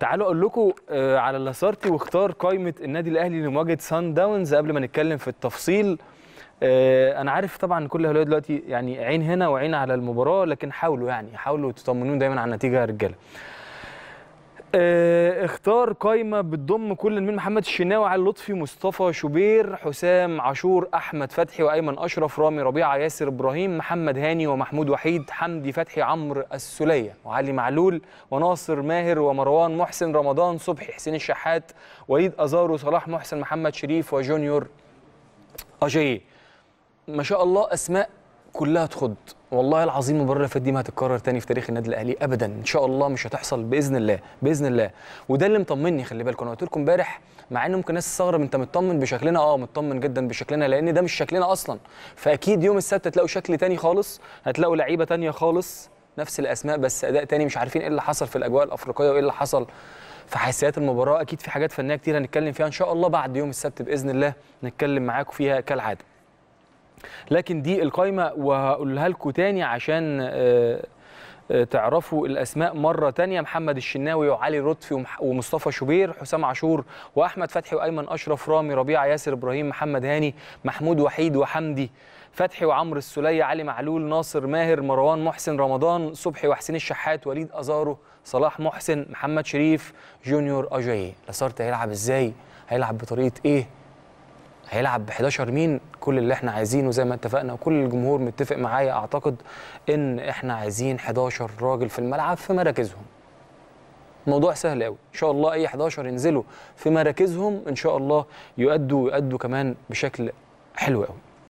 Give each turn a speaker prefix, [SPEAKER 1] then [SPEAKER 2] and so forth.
[SPEAKER 1] تعالوا اقول لكم آه، على اللي واختار قائمه النادي الاهلي لمواجهه سان داونز قبل ما نتكلم في التفصيل آه، انا عارف طبعا كل الاهلاويه دلوقتي يعني عين هنا وعين على المباراه لكن حاولوا يعني حاولوا تطمنون دايما على النتيجه يا رجاله آه، اختار قائمه بتضم كل من محمد الشناوي علي لطفي مصطفى شوبير حسام عاشور احمد فتحي وايمن اشرف رامي ربيعه ياسر ابراهيم محمد هاني ومحمود وحيد حمدي فتحي عمرو السليه وعلي معلول وناصر ماهر ومروان محسن رمضان صبحي حسين الشحات وليد ازارو صلاح محسن محمد شريف وجونيور اجي ما شاء الله اسماء كلها تخض والله العظيم المباراه اللي فاتت دي ما هتتكرر تاني في تاريخ النادي الاهلي ابدا ان شاء الله مش هتحصل باذن الله باذن الله وده اللي مطمني خلي بالكم انا قلت لكم امبارح مع ان ممكن ناس تستغرب انت مطمن بشكلنا اه مطمن جدا بشكلنا لان ده مش شكلنا اصلا فاكيد يوم السبت هتلاقوا شكل تاني خالص هتلاقوا لعيبه تانيه خالص نفس الاسماء بس اداء تاني مش عارفين ايه اللي حصل في الاجواء الافريقيه وايه اللي حصل في حساسيات المباراه اكيد في حاجات فنيه كتير هنتكلم فيها ان شاء الله بعد يوم السبت باذن الله نتكلم معاكم فيها كالعاده لكن دي القايمه وهقولها لكم تاني عشان آه، آه، تعرفوا الاسماء مره تانية محمد الشناوي وعلي لطفي ومصطفى شوبير حسام عاشور واحمد فتحي وايمن اشرف رامي ربيعه ياسر ابراهيم محمد هاني محمود وحيد وحمدي فتحي وعمرو السلية علي معلول ناصر ماهر مروان محسن رمضان صبحي وحسين الشحات وليد أزارو صلاح محسن محمد شريف جونيور أجاي لاسارت هيلعب ازاي هيلعب بطريقة ايه هيلعب ب 11 مين كل اللي احنا عايزينه زي ما اتفقنا وكل الجمهور متفق معايا اعتقد ان احنا عايزين 11 راجل في الملعب في مراكزهم موضوع سهل قوي ان شاء الله اي 11 ينزلوا في مراكزهم ان شاء الله يؤدوا يؤدوا كمان بشكل حلو قوي